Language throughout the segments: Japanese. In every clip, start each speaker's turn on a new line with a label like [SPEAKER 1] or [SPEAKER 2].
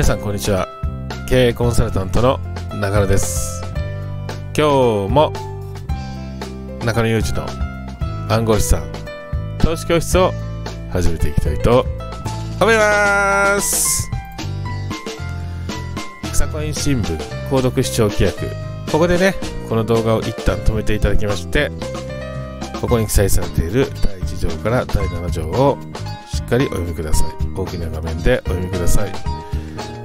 [SPEAKER 1] 皆さんこんにちは経営コンサルタントの中野です今日も中野裕二の暗号資産投資教室を始めていきたいと思います草コイン新聞購読視聴規約ここでねこの動画を一旦止めていただきましてここに記載されている第1条から第7条をしっかりお読みください大きな画面でお読みください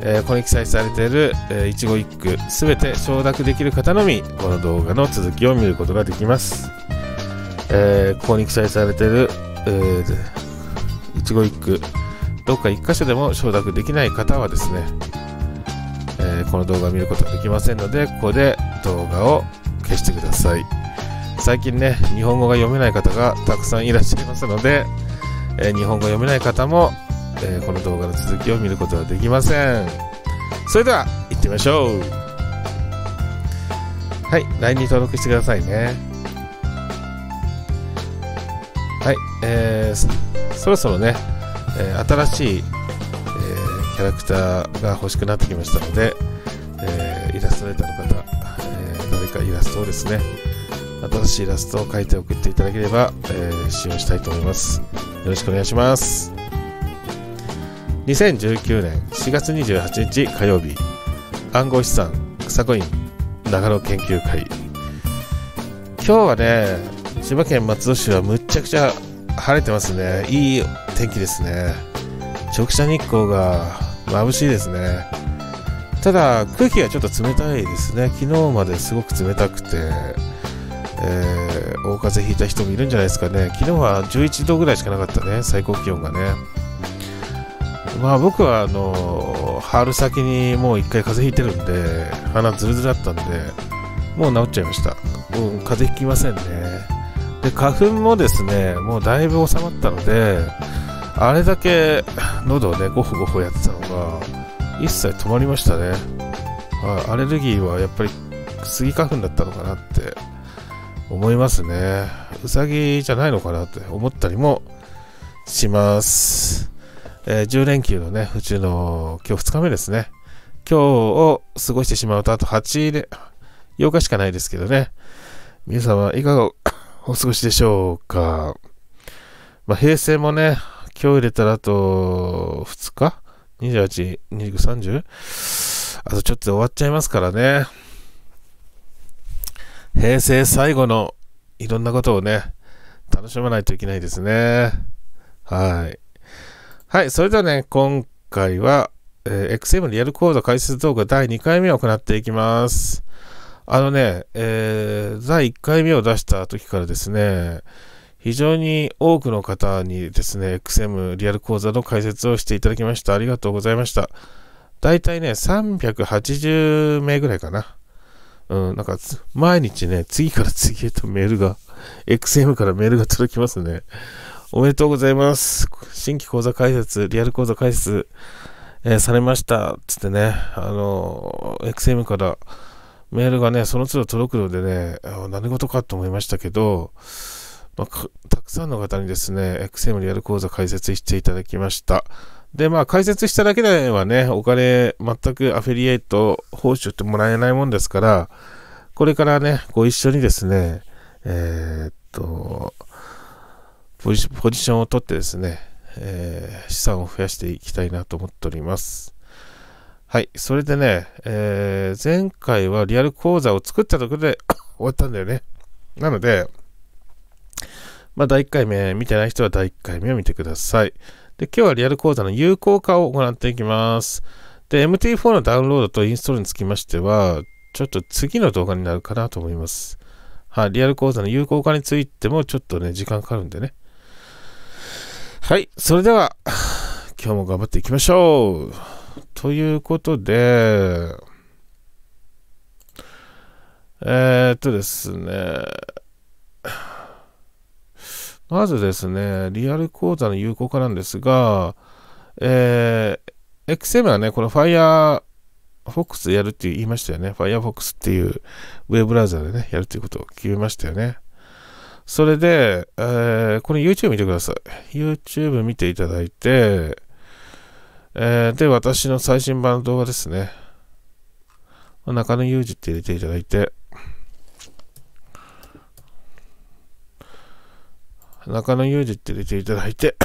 [SPEAKER 1] えー、ここに記載されている、えー、一期一句すべて承諾できる方のみこの動画の続きを見ることができます、えー、ここに記載されている、えー、一期一句どっか1箇所でも承諾できない方はですね、えー、この動画を見ることができませんのでここで動画を消してください最近ね日本語が読めない方がたくさんいらっしゃいますので、えー、日本語読めない方もえー、この動画の続きを見ることはできませんそれでは行ってみましょうはい LINE に登録してくださいねはいえー、そろそろね、えー、新しい、えー、キャラクターが欲しくなってきましたので、えー、イラストレーターの方、えー、誰かイラストをですね新しいイラストを描いて送っていただければ、えー、使用したいと思いますよろしくお願いします2019年4月28日火曜日暗号資産草コイン長野研究会今日はね千葉県松戸市はむっちゃくちゃ晴れてますねいい天気ですね直射日光が眩しいですねただ空気がちょっと冷たいですね昨日まですごく冷たくてえー、大風邪ひいた人もいるんじゃないですかね、昨日は11度ぐらいしかなかったね、最高気温がね。まあ僕はあの春先にもう一回風邪ひいてるんで鼻ズルズルだったんでもう治っちゃいました、うん、風邪ひきませんねで花粉もですねもうだいぶ収まったのであれだけ喉をねゴホゴホやってたのが一切止まりましたねアレルギーはやっぱりスギ花粉だったのかなって思いますねうさぎじゃないのかなって思ったりもしますえー、10連休のね、うちの今日2日目ですね。今日を過ごしてしまうと、あと8で、8日しかないですけどね。皆様、いかがお過ごしでしょうか。まあ、平成もね、今日入れたらあと2日 ?28、29、30? あとちょっと終わっちゃいますからね。平成最後のいろんなことをね、楽しまないといけないですね。はい。はい、それではね、今回は、えー、XM リアル講座解説動画第2回目を行っていきます。あのね、えー、第1回目を出した時からですね、非常に多くの方にですね、XM リアル講座の解説をしていただきました。ありがとうございました。だいたいね、380名ぐらいかな。うん、なんか、毎日ね、次から次へとメールが、XM からメールが届きますね。おめでとうございます。新規講座開設、リアル講座開設、えー、されました。つってね、あの、XM からメールがね、その都度届くのでね、何事かと思いましたけど、まあ、たくさんの方にですね、XM リアル講座開設していただきました。で、まあ、解説しただけではね、お金、全くアフィリエイト報酬ってもらえないもんですから、これからね、ご一緒にですね、えー、っと、ポジションを取ってですね、えー、資産を増やしていきたいなと思っております。はい、それでね、えー、前回はリアル講座を作ったところで 終わったんだよね。なので、まあ、第1回目見てない人は第1回目を見てください。で、今日はリアル講座の有効化を行っていきます。で、MT4 のダウンロードとインストールにつきましては、ちょっと次の動画になるかなと思います。はい、リアル講座の有効化についてもちょっとね、時間かかるんでね。はい、それでは、今日も頑張っていきましょう。ということで、えー、っとですね、まずですね、リアル講座の有効化なんですが、えー、XM はね、この Firefox やるって言いましたよね。Firefox っていうウェブブラウザでね、やるということを決めましたよね。それで、えー、これ YouTube 見てください。YouTube 見ていただいて、えー、で、私の最新版の動画ですね。中野裕二って入れていただいて、中野裕二って入れていただいて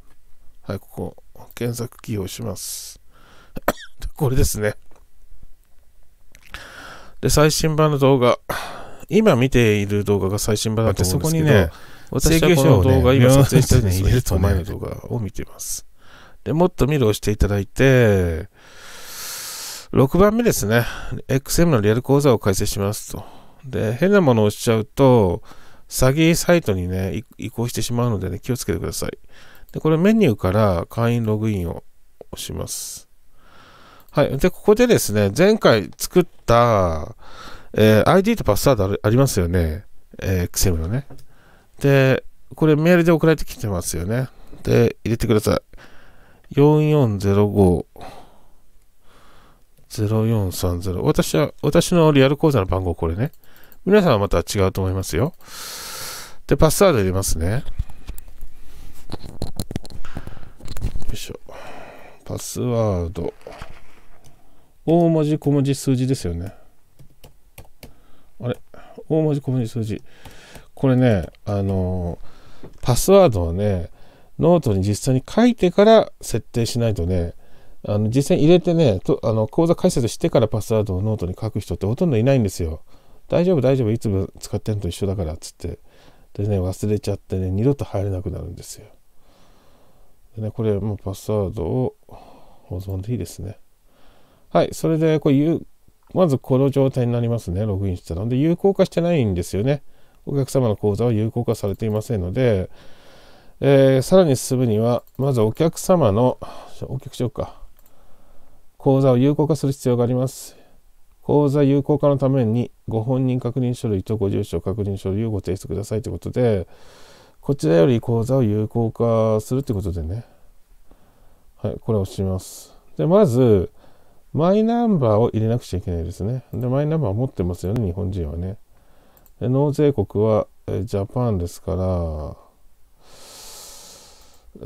[SPEAKER 1] はい、ここ、検索キーを押します。これですね。で、最新版の動画。今見ている動画が最新版だと思うんですけど、そこにね、私はこの動画、今撮影してるのに入れると前の動画を見ています。で、もっと見るをしていただいて、6番目ですね。XM のリアル講座を開設しますと。で、変なものをしちゃうと、詐欺サイトにね、移行してしまうのでね、気をつけてください。で、これメニューから会員ログインを押します。はい。で、ここでですね、前回作った、えー、ID とパスワードありますよね。えー、XM のね。で、これメールで送られてきてますよね。で、入れてください。4405。0430私は、私のリアル講座の番号これね。皆さんはまた違うと思いますよ。で、パスワード入れますね。よいしょ。パスワード。大文字、小文字、数字ですよね。あれ大文字小文字数字。これね、あのパスワードをね、ノートに実際に書いてから設定しないとね、あの実際に入れてねとあの講座解説してからパスワードをノートに書く人ってほとんどいないんですよ。大丈夫大丈夫いつも使ってんのと一緒だからっつってでね忘れちゃってね二度と入れなくなるんですよ。でねこれもうパスワードを保存でいいですね。はいそれでこれまずこの状態になりますね、ログインしたら。で、有効化してないんですよね。お客様の口座は有効化されていませんので、えー、さらに進むには、まずお客様の、お客しようか。口座を有効化する必要があります。口座有効化のために、ご本人確認書類とご住所確認書類をご提出くださいということで、こちらより口座を有効化するということでね、はい、これを押します。で、まず、マイナンバーを入れなくちゃいけないですね。で、マイナンバー持ってますよね、日本人はね。で納税国はえジャパンですから、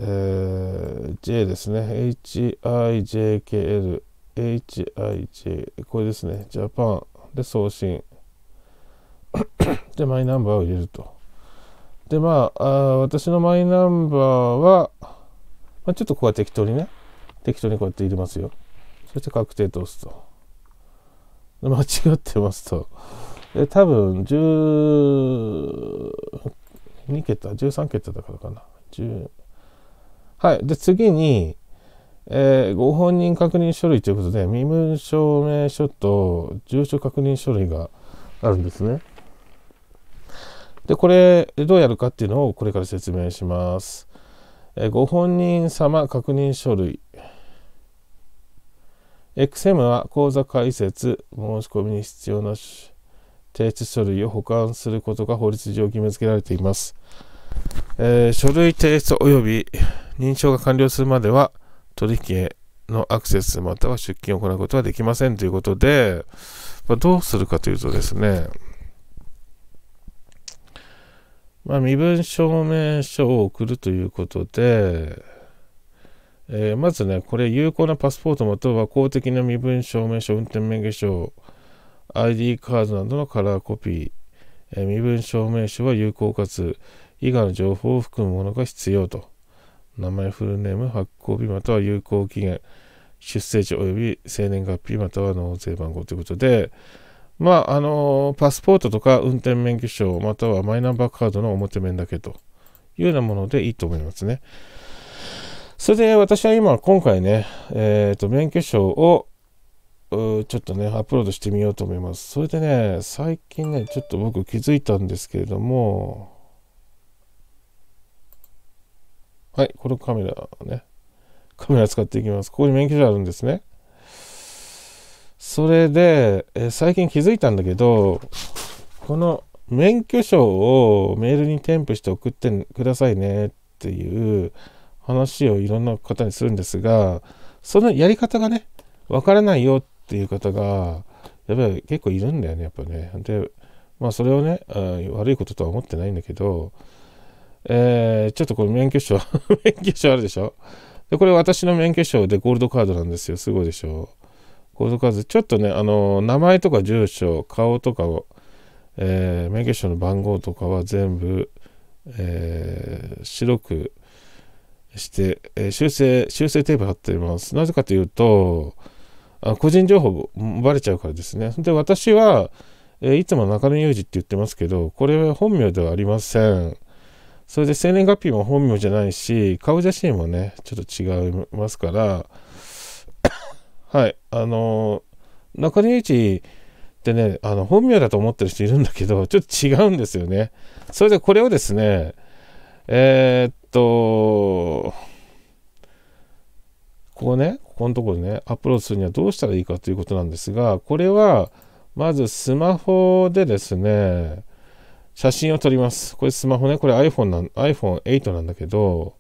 [SPEAKER 1] えー、J ですね。HIJKL、HIJ、これですね。ジャパンで送信。で、マイナンバーを入れると。で、まあ、あ私のマイナンバーは、まあ、ちょっとここは適当にね、適当にこうやって入れますよ。そして確定と押すと。間違ってますと。で、多分、12桁、13桁だからかな。10はい。で、次に、えー、ご本人確認書類ということで、身分証明書と住所確認書類があるんですね。で、これ、どうやるかっていうのをこれから説明します。えー、ご本人様確認書類。XM は口座開設、申し込みに必要な提出書類を保管することが法律上義務付けられています。えー、書類提出及び認証が完了するまでは取引へのアクセスまたは出金を行うことはできませんということで、まあ、どうするかというとですね、まあ、身分証明書を送るということで、えー、まずね、これ有効なパスポートまたは公的な身分証明書、運転免許証、ID カードなどのカラーコピー、えー、身分証明書は有効かつ以外の情報を含むものが必要と。名前、フルネーム、発行日または有効期限、出生地及び生年月日または納税番号ということで、まあ、あのー、パスポートとか運転免許証またはマイナンバーカードの表面だけというようなものでいいと思いますね。それで私は今、今回ね、えっ、ー、と、免許証を、ちょっとね、アップロードしてみようと思います。それでね、最近ね、ちょっと僕気づいたんですけれども、はい、これカメラね。カメラ使っていきます。ここに免許証あるんですね。それで、え最近気づいたんだけど、この免許証をメールに添付して送ってくださいねっていう、話をいろんな方にするんですが、そのやり方がね、わからないよっていう方が、やっぱり結構いるんだよね、やっぱね。で、まあそれをね、悪いこととは思ってないんだけど、えー、ちょっとこれ免許証 免許証あるでしょで、これ私の免許証でゴールドカードなんですよ。すごいでしょゴールドカード、ちょっとね、あの、名前とか住所、顔とかを、えー、免許証の番号とかは全部、えー、白くして、えー、修正、修正テープ貼っています。なぜかというと、あ個人情報ばれちゃうからですね。で、私は、えー、いつも中野裕二って言ってますけど、これは本名ではありません。それで生年月日も本名じゃないし、顔写真もね、ちょっと違いますから、はい、あのー、中根裕一ってね、あの、本名だと思ってる人いるんだけど、ちょっと違うんですよね。それでこれをですね、えー、っと、ここね、ここのところね、アップロードするにはどうしたらいいかということなんですが、これは、まずスマホでですね、写真を撮ります。これスマホね、これ iPhone なん、iPhone8 なんだけど、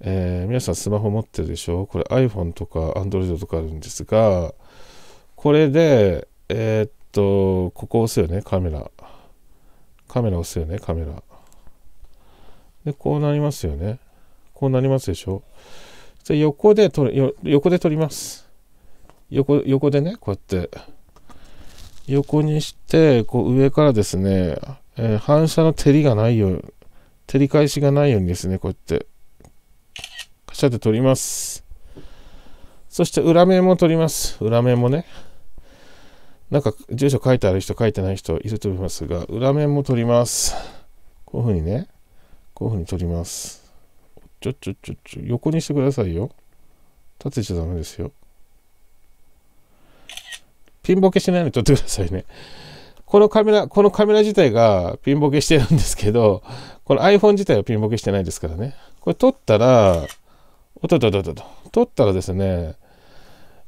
[SPEAKER 1] えー、皆さんスマホ持ってるでしょこれ iPhone とか Android とかあるんですが、これで、えー、っと、ここ押すよね、カメラ。カメラ押すよね、カメラ。で、こうなりますよね。こうなりますでしょ。で、横で取る、横で取ります。横、横でね、こうやって。横にして、こう上からですね、えー、反射の照りがないように、照り返しがないようにですね、こうやって、カシャって取ります。そして裏面も取ります。裏面もね。なんか住所書いてある人書いてない人いると思いますが、裏面も取ります。こういうふうにね。こういうふうに取ります。ちょちょちょちょ、横にしてくださいよ。立てちゃダメですよ。ピンボケしないように撮ってくださいね。このカメラ、このカメラ自体がピンボケしてるんですけど、この iPhone 自体はピンボケしてないですからね。これ撮ったら、おっとっととっとと、撮ったらですね、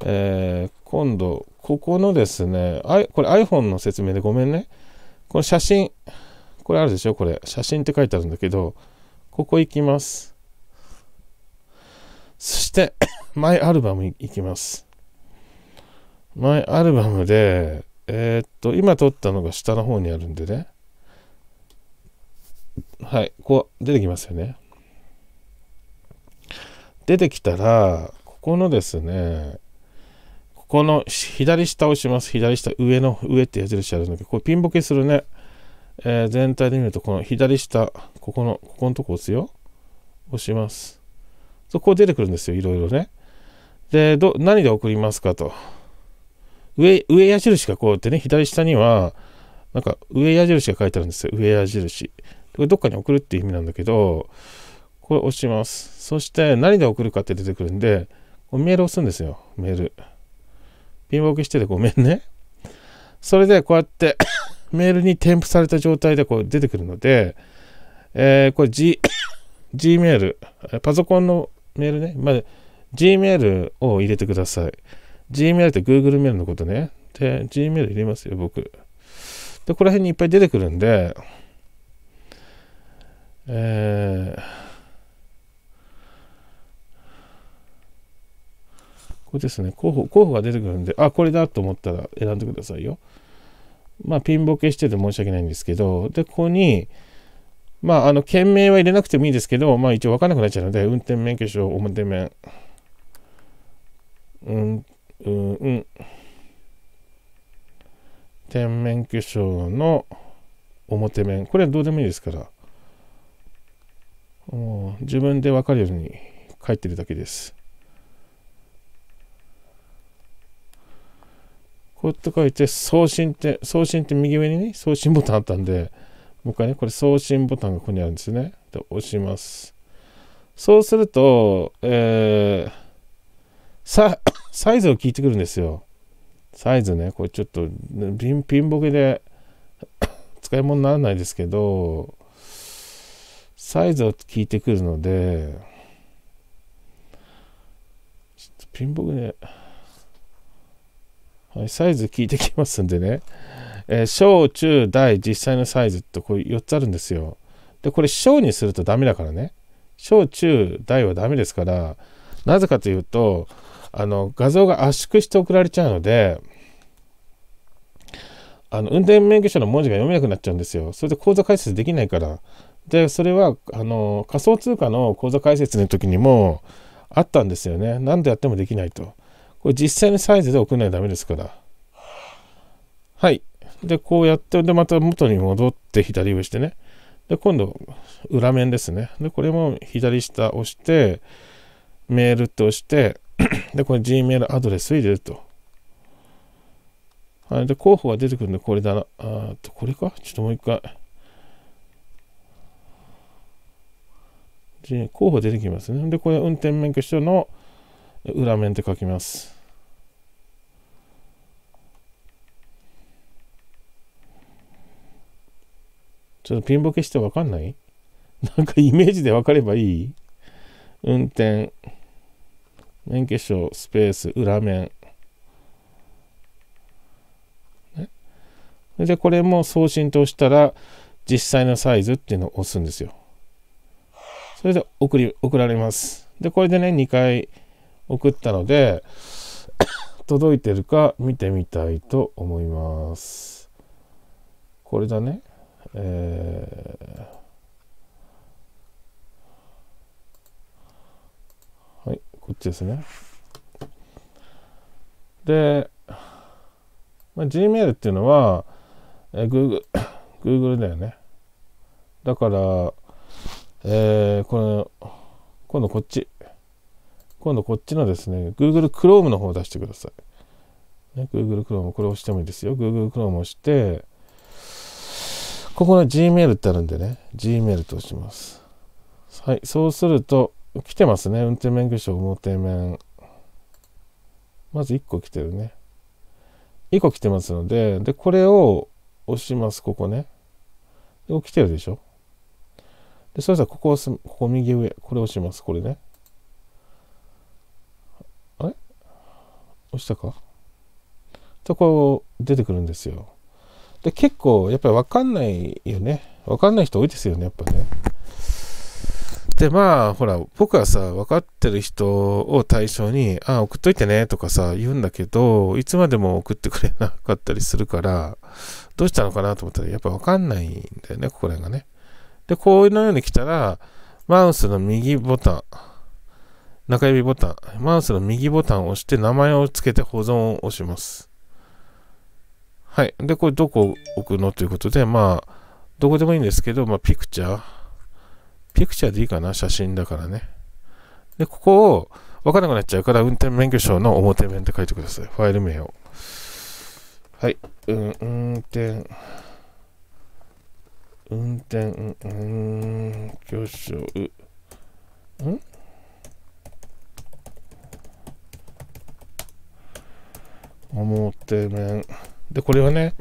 [SPEAKER 1] えー、今度、ここのですね、あこれ iPhone の説明でごめんね。この写真、これあるでしょこれ。写真って書いてあるんだけど、ここ行きます。そして マイアルバム行きます。マイアルバムで、えー、っと、今撮ったのが下の方にあるんでね。はい、こう出てきますよね。出てきたら、ここのですね、ここの左下を押します。左下、上の、上って矢印あるんだけど、これピンボケするね。えー、全体で見ると、この左下、ここの、ここのとこ押すよ。押します。そこ出てくるんですよ、いろいろね。で、ど、何で送りますかと。上、上矢印がこうやってね、左下には、なんか上矢印が書いてあるんですよ、上矢印。これどっかに送るっていう意味なんだけど、これ押します。そして何で送るかって出てくるんで、こメール押すんですよ、メール。ピンボケしててごめんね。それでこうやってメールに添付された状態でこう出てくるので、えー、これ G、Gmail、パソコンのメールね、まあ、Gmail を入れてください。Gmail って Google メールのことね。で、Gmail 入れますよ、僕。で、こら辺にいっぱい出てくるんで、えー、これですね、候補、候補が出てくるんで、あ、これだと思ったら選んでくださいよ。まあ、ピンボケしてて申し訳ないんですけど、で、ここに、まあ、あの、件名は入れなくてもいいですけど、まあ、一応分かんなくなっちゃうので、運転免許証表面。うん、うん、うん。免許証の表面。これはどうでもいいですから。自分で分かるように書いてるだけです。こうて書いて送信って、送信って右上にね、送信ボタンあったんで、もう一回ね、これ送信ボタンがここにあるんですね。で、押します。そうすると、えー、さ、サイズを聞いてくるんですよ。サイズね、これちょっと、ピン、ピンボケで 使い物にならないですけど、サイズを聞いてくるので、ピンボケで、はい、サイズ聞いてきますんでね、えー、小中大実際のサイズってこれ4つあるんですよでこれ小にするとダメだからね小中大はダメですからなぜかというとあの画像が圧縮して送られちゃうのであの運転免許証の文字が読めなくなっちゃうんですよそれで口座開設できないからでそれはあの仮想通貨の口座開設の時にもあったんですよね何度やってもできないとこれ実際のサイズで送らないとダメですから。はい。で、こうやって、で、また元に戻って左上してね。で、今度、裏面ですね。で、これも左下押して、メールって押して、で、これ Gmail アドレス入れると。はい。で、候補が出てくるんで、これだな。あと、これかちょっともう一回。候補出てきますね。で、これ運転免許証の裏面って書きます。ちょっとピンボケしてわかんない なんかイメージでわかればいい運転、免許証、スペース、裏面。ね、で、これも送信と押したら、実際のサイズっていうのを押すんですよ。それで送り、送られます。で、これでね、2回送ったので、届いてるか見てみたいと思います。これだね。えー、はい、こっちですね。で、まあ、Gmail っていうのは、えー、Google, Google だよね。だから、えー、これ、今度こっち。今度こっちのですね、Google Chrome の方を出してください。ね、Google Chrome、これを押してもいいですよ。Google Chrome を押して、ここの Gmail ってあるんでね、Gmail とします。はい、そうすると、来てますね。運転免許証表面。まず1個来てるね。1個来てますので、で、これを押します。ここね。起き来てるでしょで、そしたらここをす、ここ右上。これ押します。これね。あれ押したかとこう出てくるんですよ。で、結構、やっぱりわかんないよね。わかんない人多いですよね、やっぱね。で、まあ、ほら、僕はさ、分かってる人を対象に、あ、送っといてね、とかさ、言うんだけど、いつまでも送ってくれなかったりするから、どうしたのかなと思ったら、やっぱ分かんないんだよね、ここら辺がね。で、こういうのように来たら、マウスの右ボタン、中指ボタン、マウスの右ボタンを押して名前を付けて保存を押します。はい。で、これどこ置くのということで、まあ、どこでもいいんですけど、まあ、ピクチャー。ピクチャーでいいかな写真だからね。で、ここを分からなくなっちゃうから、運転免許証の表面って書いてください。ファイル名を。はい。うん、運転。運転、うん、許証、うん。表面。で、これはね、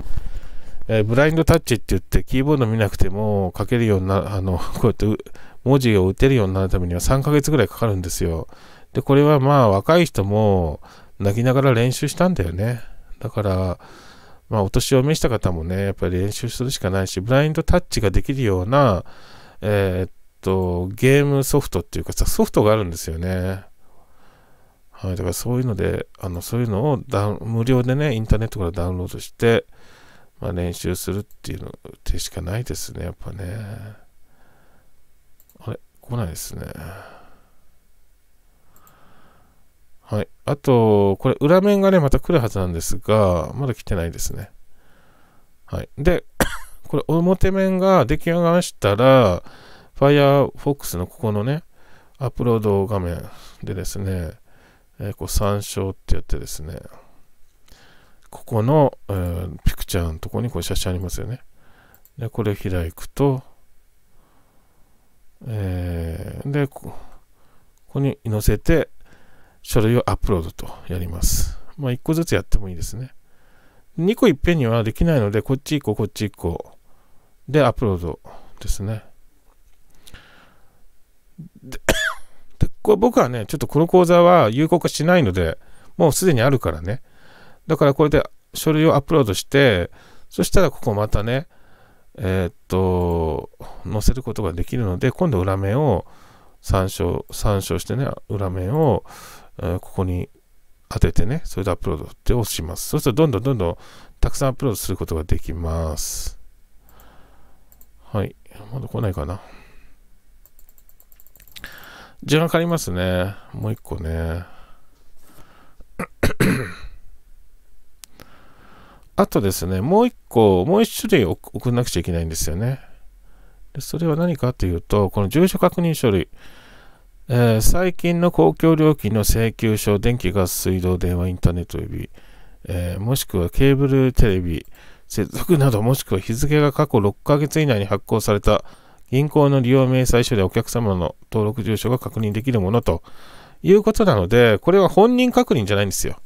[SPEAKER 1] えー、ブラインドタッチって言って、キーボード見なくても書けるようにな、あの、こうやって文字を打てるようになるためには3ヶ月ぐらいかかるんですよ。で、これはまあ若い人も泣きながら練習したんだよね。だから、まあお年を召した方もね、やっぱり練習するしかないし、ブラインドタッチができるような、えー、っと、ゲームソフトっていうかさ、ソフトがあるんですよね。はい、だからそういうので、あのそういうのをダウン無料でね、インターネットからダウンロードして、まあ、練習するっていうのてしかないですね、やっぱね。あれ来ないですね。はい。あと、これ、裏面がね、また来るはずなんですが、まだ来てないですね。はい。で、これ、表面が出来上がりましたら、Firefox のここのね、アップロード画面でですね、えー、こう参照ってやってですね、ここの、えー、ピクチャーのとこにこう写真ありますよね。で、これ開くと、えー、で、ここに載せて、書類をアップロードとやります。まあ、1個ずつやってもいいですね。2個いっぺんにはできないので、こっち1個、こっち1個でアップロードですね。これ僕はね、ちょっとこの講座は有効化しないので、もうすでにあるからね。だからこれで書類をアップロードして、そしたらここまたね、えー、っと、載せることができるので、今度裏面を参照、参照してね、裏面を、えー、ここに当ててね、それでアップロードって押します。そうするとどんどんどんどんたくさんアップロードすることができます。はい。まだ来ないかな。時間かかりますね。もう一個ね。あとですね、もう一個、もう一種類送んなくちゃいけないんですよね。でそれは何かというと、この住所確認書類。えー、最近の公共料金の請求書、電気、ガス、水道、電話、インターネット及び、えー、もしくはケーブルテレビ、接続など、もしくは日付が過去6ヶ月以内に発行された銀行の利用明細書でお客様の登録住所が確認できるものということなので、これは本人確認じゃないんですよ。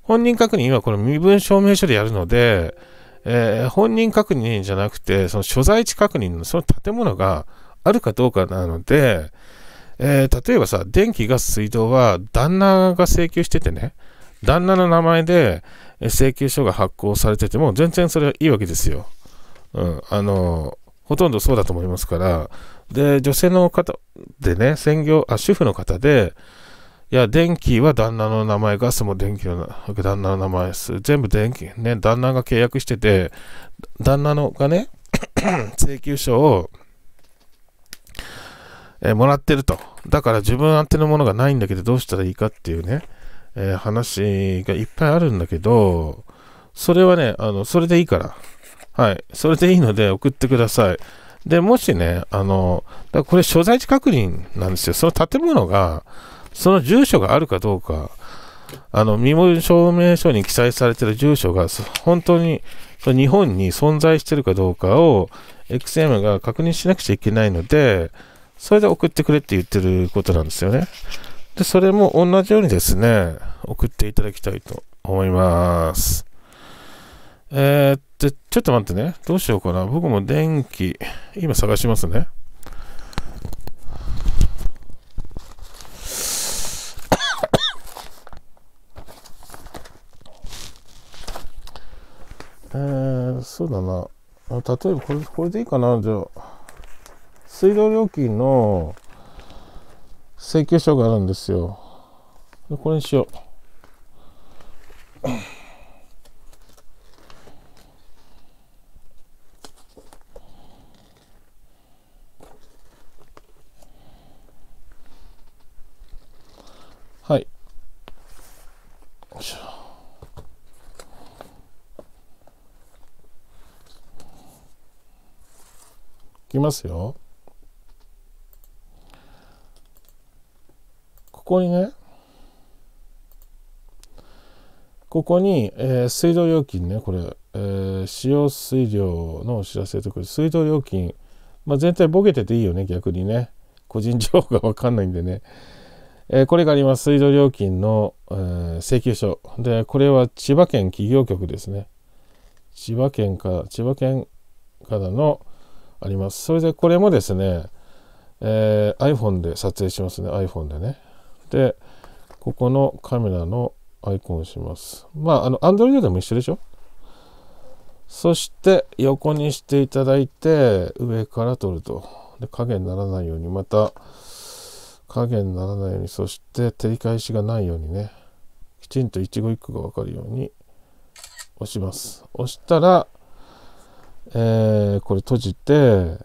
[SPEAKER 1] 本人確認はこの身分証明書でやるので、えー、本人確認じゃなくて、その所在地確認のその建物があるかどうかなので、えー、例えばさ、電気、ガス、水道は旦那が請求しててね、旦那の名前で請求書が発行されてても全然それはいいわけですよ。うん、あのほとんどそうだと思いますから、で、女性の方でね、専業、あ、主婦の方で、いや、電気は旦那の名前、ガスも電気の、旦那の名前です。全部電気、ね、旦那が契約してて、旦那のがね、請求書を、えー、もらってると。だから自分宛てのものがないんだけど、どうしたらいいかっていうね、えー、話がいっぱいあるんだけど、それはね、あの、それでいいから。はい。それでいいので送ってください。で、もしね、あの、だこれ所在地確認なんですよ。その建物が、その住所があるかどうか、あの、身分証明書に記載されている住所が、本当に日本に存在しているかどうかを、XM が確認しなくちゃいけないので、それで送ってくれって言ってることなんですよね。で、それも同じようにですね、送っていただきたいと思います。えーで、ちょっと待ってね。どうしようかな。僕も電気、今探しますね。えー、そうだな。例えばこれ、これでいいかな。じゃあ、水道料金の請求書があるんですよ。これにしよう。はい。よいしょ。きますよ。ここにね、ここに、えー、水道料金ね、これ、えー、使用水量のお知らせとか、水道料金、まあ、全体ボケてていいよね、逆にね。個人情報がわかんないんでね。えこれがあります水道料金の、え請求書でこれは千葉県企業局ですね千葉県か千葉県からのありますそれでこれもですね、えー、iPhone で撮影しますね iPhone でねでここのカメラのアイコンしますまああの Android でも一緒でしょそして横にしていただいて上から撮るとで影にならないようにまた影にならないようにそして照り返しがないようにねきちんと一語一句が分かるように押します押したら、えー、これ閉じて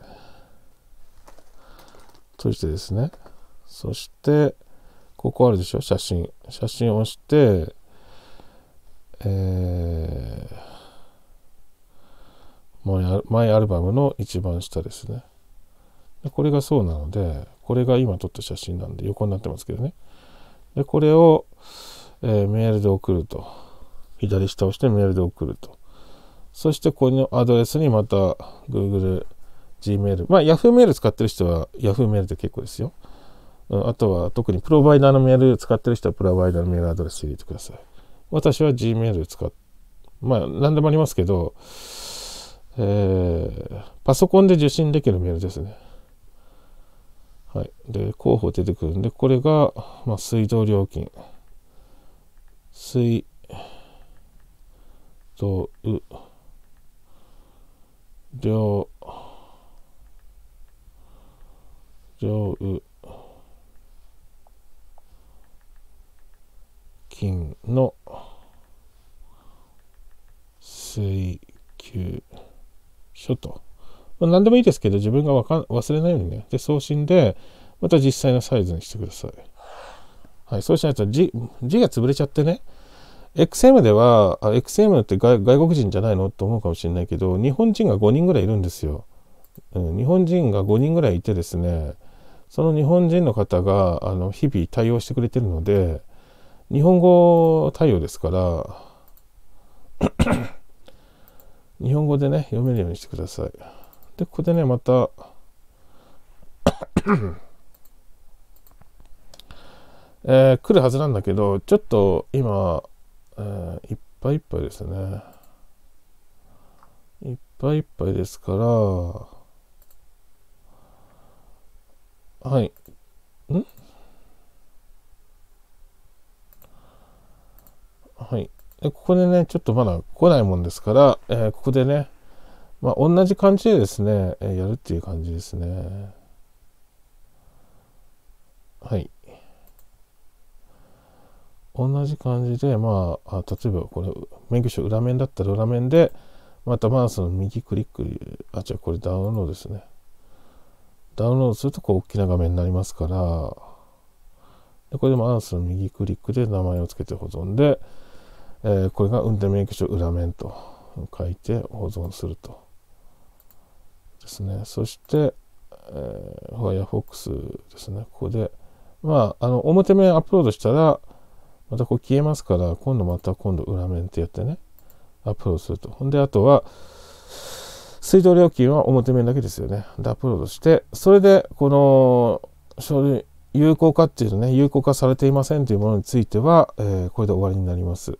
[SPEAKER 1] 閉じてですねそしてここあるでしょ写真写真を押してえー、マイアルバムの一番下ですねこれがそうなのでこれが今撮った写真なんで横になってますけどね。で、これを、えー、メールで送ると。左下を押してメールで送ると。そして、このアドレスにまた Google、Gmail。まあ、Yahoo メール使ってる人は Yahoo メールで結構ですよ。うん、あとは、特にプロバイダーのメール使ってる人はプロバイダーのメールアドレス入れてください。私は Gmail 使って、まあ、何でもありますけど、えー、パソコンで受信できるメールですね。はい。で、候補出てくるんで、これが、まあ、水道料金。水道料料金の水求書と。まあ、何でもいいですけど、自分がわか忘れないようにね。で、送信で、また実際のサイズにしてください。はい、そうしないと字字が潰れちゃってね、XM では、XM って外国人じゃないのと思うかもしれないけど、日本人が5人ぐらいいるんですよ。うん、日本人が5人ぐらいいてですね、その日本人の方があの日々対応してくれてるので、日本語対応ですから日本語でね、読めるようにしてください。で、ここでね、またえー、来るはずなんだけど、ちょっと今、えー、いっぱいいっぱいですね。いっぱいいっぱいですから、はい。んはい。ここでね、ちょっとまだ来ないもんですから、えー、ここでね、まあ、同じ感じでですね、えやるっていう感じですね。はい。同じ感じで、まあ、あ例えばこれ、免許証裏面だったら裏面で、またマウスの右クリック、あ、違う、これダウンロードですね。ダウンロードするとこう大きな画面になりますから、でこれでマウスの右クリックで名前を付けて保存で、えー、これが運転免許証裏面と書いて保存すると。ですね。そして、えー、Firefox ですね。ここで、まあ、あの、表面アップロードしたら、またこう消えますから、今度また今度裏面ってやってね、アップロードすると。ほんで、あとは、水道料金は表面だけですよね。で、アップロードして、それで、この、書類、有効化っていうね、有効化されていませんというものについては、えー、これで終わりになります。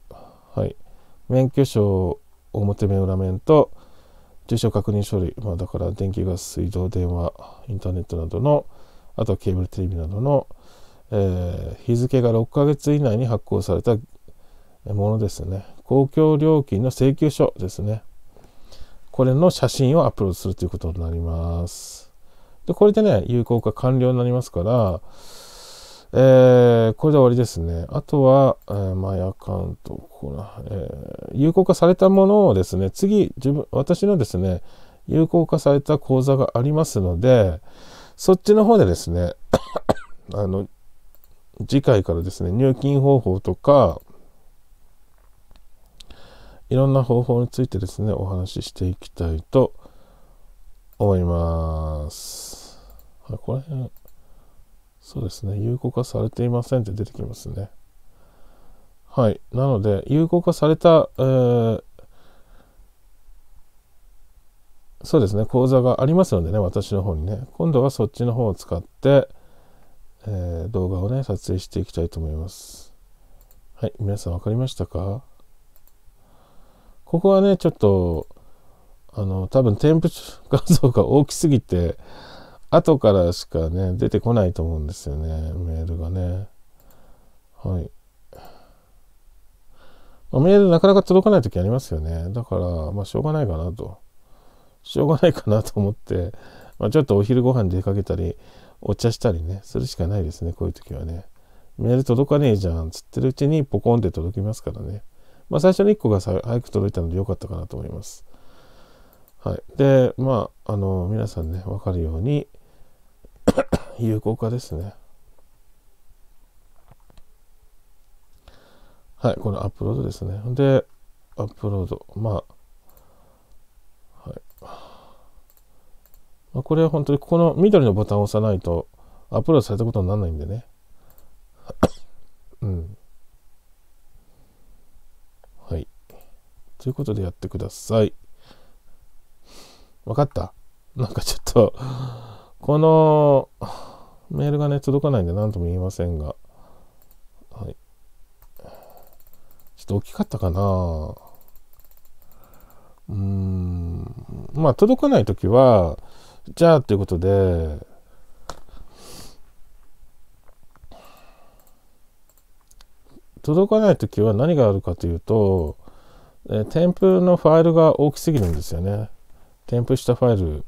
[SPEAKER 1] はい。免許証、表面、裏面と、住所確認書類、まあ、だから電気、ガス、水道、電話、インターネットなどの、あとはケーブルテレビなどの、えー、日付が6ヶ月以内に発行されたものですね。公共料金の請求書ですね。これの写真をアップロードするということになります。で、これでね、有効化完了になりますから、えー、これで終わりですね。あとは、えー、マイアカウント、ここな、えー、有効化されたものをですね、次、自分、私のですね、有効化された口座がありますので、そっちの方でですね、あの、次回からですね、入金方法とか、いろんな方法についてですね、お話ししていきたいと思います。い、これ辺、そうですね。有効化されていませんって出てきますね。はい。なので、有効化された、えー、そうですね。講座がありますのでね、私の方にね。今度はそっちの方を使って、えー、動画をね、撮影していきたいと思います。はい。皆さん分かりましたかここはね、ちょっと、あの、多分添付画像が大きすぎて、後からしかね、出てこないと思うんですよね、メールがね。はい。まあ、メールなかなか届かない時ありますよね。だから、まあ、しょうがないかなと。しょうがないかなと思って、まあ、ちょっとお昼ご飯出かけたり、お茶したりね、するしかないですね、こういう時はね。メール届かねえじゃん、つってるうちにポコンって届きますからね。まあ、最初の1個が早く届いたので良かったかなと思います。はい。で、まあ、あの、皆さんね、わかるように、有効化ですね。はい、このアップロードですね。で、アップロード。まあ、はい。まあ、これは本当にここの緑のボタンを押さないとアップロードされたことにならないんでね。うん。はい。ということでやってください。わかったなんかちょっと、この、メールがね、届かないんで何とも言いませんが、はい。ちょっと大きかったかなうーん。まあ、届かない時は、じゃあということで、届かない時は何があるかというと、え添付のファイルが大きすぎるんですよね。添付したファイル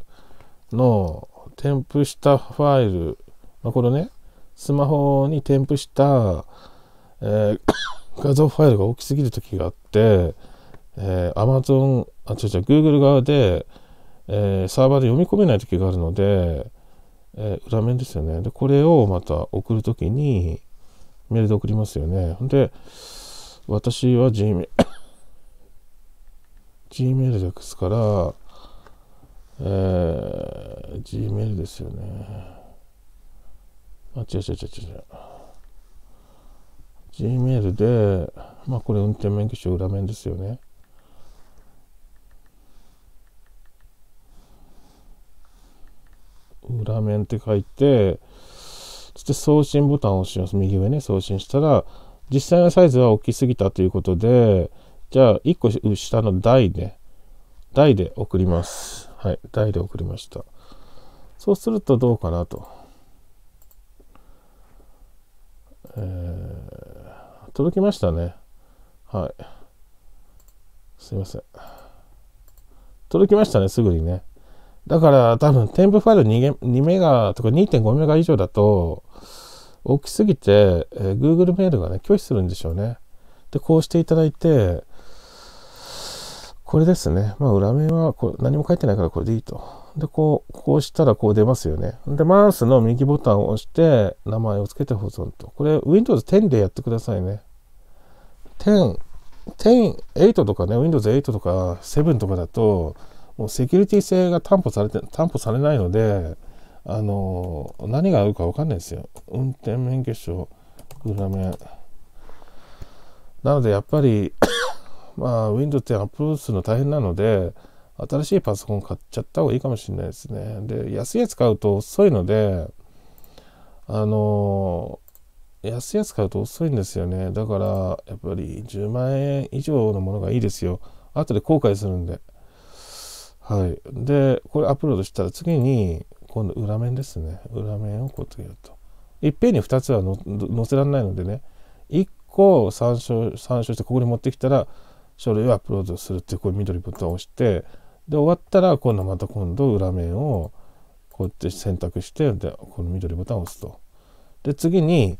[SPEAKER 1] の添付したファイルまあ、このね、スマホに添付した、えー、画像ファイルが大きすぎる時があって、えー、Amazon、あ、違う違う、Google 側で、えー、サーバーで読み込めない時があるので、えー、裏面ですよね。で、これをまた送るときに、メールで送りますよね。で、私は Gmail、Gmail でですから、えー、Gmail ですよね。あ、違う違う違う違う違う。Gmail で、まあこれ運転免許証裏面ですよね。裏面って書いて、そして送信ボタンを押します。右上ね、送信したら、実際のサイズは大きすぎたということで、じゃあ1個下の台ね、台で送ります。はい、台で送りました。そうするとどうかなと。えー、届きましたね。はい。すいません。届きましたね、すぐにね。だから多分添付ファイル 2, 2メガとか2.5メガ以上だと大きすぎて、えー、Google メールがね拒否するんでしょうね。で、こうしていただいて、これですね。まあ裏面はこれ何も書いてないからこれでいいと。で、こう、こうしたらこう出ますよね。で、マウスの右ボタンを押して、名前を付けて保存と。これ、Windows 10でやってくださいね。10、10、8とかね、Windows 8とか7とかだと、もうセキュリティ性が担保されて、担保されないので、あの、何があるかわかんないですよ。運転免許証、裏面。なので、やっぱりまあ、Windows 10アップロードするの大変なので、新しいパソコン買っちゃった方がいいかもしれないですね。で、安いやつ買うと遅いので、あのー、安いやつ買うと遅いんですよね。だから、やっぱり10万円以上のものがいいですよ。後で後悔するんで。はい。で、これアップロードしたら次に、今度裏面ですね。裏面をこうやると。いっぺんに2つは載せられないのでね。1個参照参照してここに持ってきたら、書類をアップロードするっていう、こういう緑ボタンを押して、で終わったら今度また今度裏面をこうやって選択してでこの緑ボタンを押すと。で次に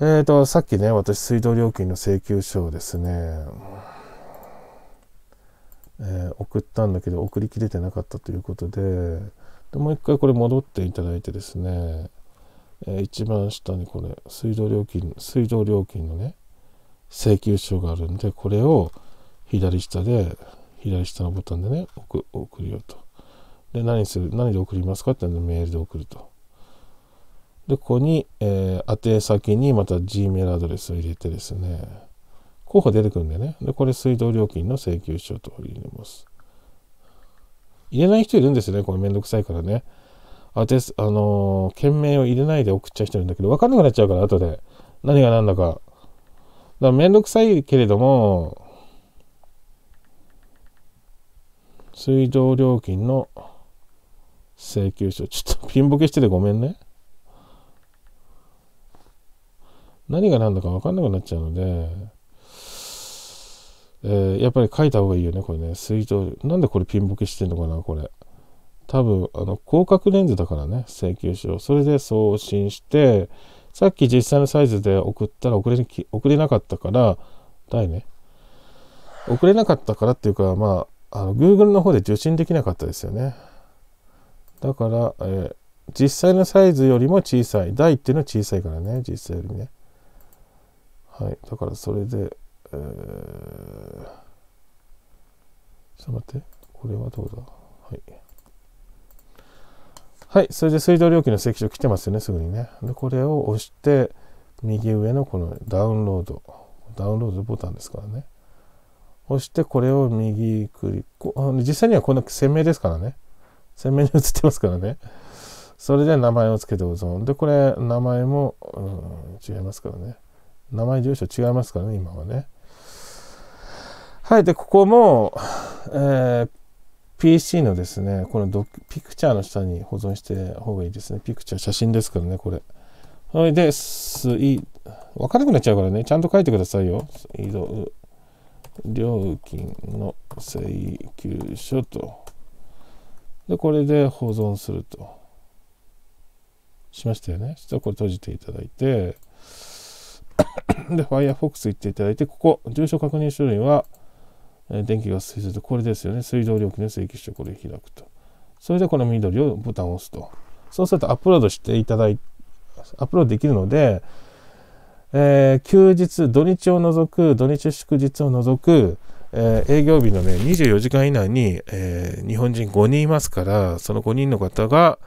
[SPEAKER 1] えっ、ー、とさっきね私水道料金の請求書をですね、えー、送ったんだけど送りきれてなかったということででもう一回これ戻っていただいてですね、えー、一番下にこれ水道料金水道料金のね請求書があるんでこれを左下で左下のボタンでね、送送るよと。で、何する、何で送りますかってのメールで送ると。で、ここに、えー、宛先にまた Gmail アドレスを入れてですね、候補出てくるんでね、で、これ水道料金の請求書と入れます。入れない人いるんですよね、これめんどくさいからね。あてあのー、件名を入れないで送っちゃう人いるんだけど、分かんなくなっちゃうから、後で。何が何だか。だからめんどくさいけれども、水道料金の請求書。ちょっとピンボケしててごめんね。何が何だか分かんなくなっちゃうので、えー、やっぱり書いた方がいいよね、これね。水道、なんでこれピンボケしてんのかな、これ。多分、あの、広角レンズだからね、請求書。それで送信して、さっき実際のサイズで送ったら送れ送れなかったから、だいね。送れなかったからっていうか、まあ、あの Google の方で受信できなかったですよね。だから、えー、実際のサイズよりも小さい。台っていうのは小さいからね、実際よりね。はい。だからそれで、えー、ちょっと待って。これはどうだはい。はい。それで水道料金の請求書来てますよね、すぐにね。で、これを押して、右上のこのダウンロード。ダウンロードボタンですからね。押して、これを右クリック。実際にはこんな鮮明ですからね。鮮明に映ってますからね。それで名前を付けて保存。で、これ、名前も、うん、違いますからね。名前、住所違いますからね、今はね。はい。で、ここも、えー、PC のですね、このドピクチャーの下に保存して方がいいですね。ピクチャー、写真ですからね、これ。はい。で、す、い、わかんなくなっちゃうからね、ちゃんと書いてくださいよ。移動、料金の請求書と。で、これで保存すると。しましたよね。ちょっとこれ閉じていただいて、で、Firefox 行っていただいて、ここ、住所確認書類は、えー、電気が水ると、これですよね。水道料金の請求書、これ開くと。それでこの緑をボタンを押すと。そうするとアップロードしていただいて、アップロードできるので、えー、休日、土日を除く、土日祝日を除く、えー、営業日のね、24時間以内に、えー、日本人5人いますから、その5人の方が、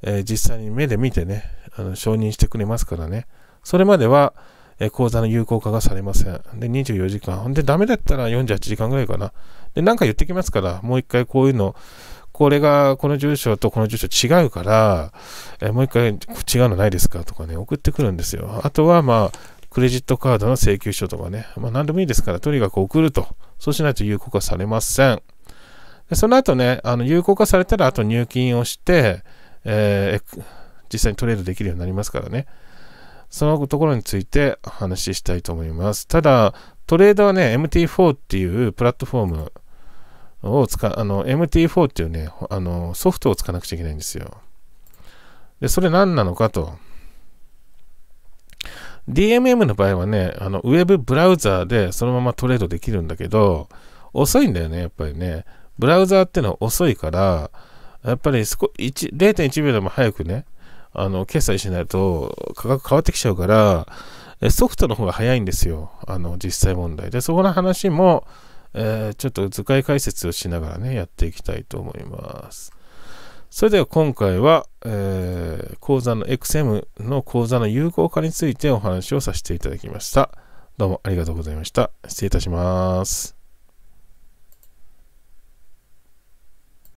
[SPEAKER 1] え実際に目で見てね、あの承認してくれますからね。それまでは、え講座の有効化がされません。で、24時間。で、ダメだったら48時間ぐらいかな。で、なんか言ってきますから、もう一回こういうの、これが、この住所とこの住所違うから、えもう一回違うのないですかとかね、送ってくるんですよ。あとは、まあ、クレジットカードの請求書とかね、まあ、何でもいいですから、とにかく送ると。そうしないと有効化されません。でその後ね、あの有効化されたら、あと入金をして、えー、実際にトレードできるようになりますからね。そのところについてお話ししたいと思います。ただ、トレードはね、MT4 っていうプラットフォームを使、あの、MT4 っていうね、あの、ソフトを使わなくちゃいけないんですよ。で、それ何なのかと。DMM の場合はね、あの、ウェブブラウザーでそのままトレードできるんだけど、遅いんだよね、やっぱりね。ブラウザーってのは遅いから、やっぱり0.1秒でも早くね、あの、決済しないと価格変わってきちゃうから、ソフトの方が早いんですよ。あの、実際問題。で、そこの話も、えー、ちょっと図解解説をしながらね、やっていきたいと思います。それでは今回は、えー、講座の XM の講座の有効化についてお話をさせていただきました。どうもありがとうございました。失礼いたします。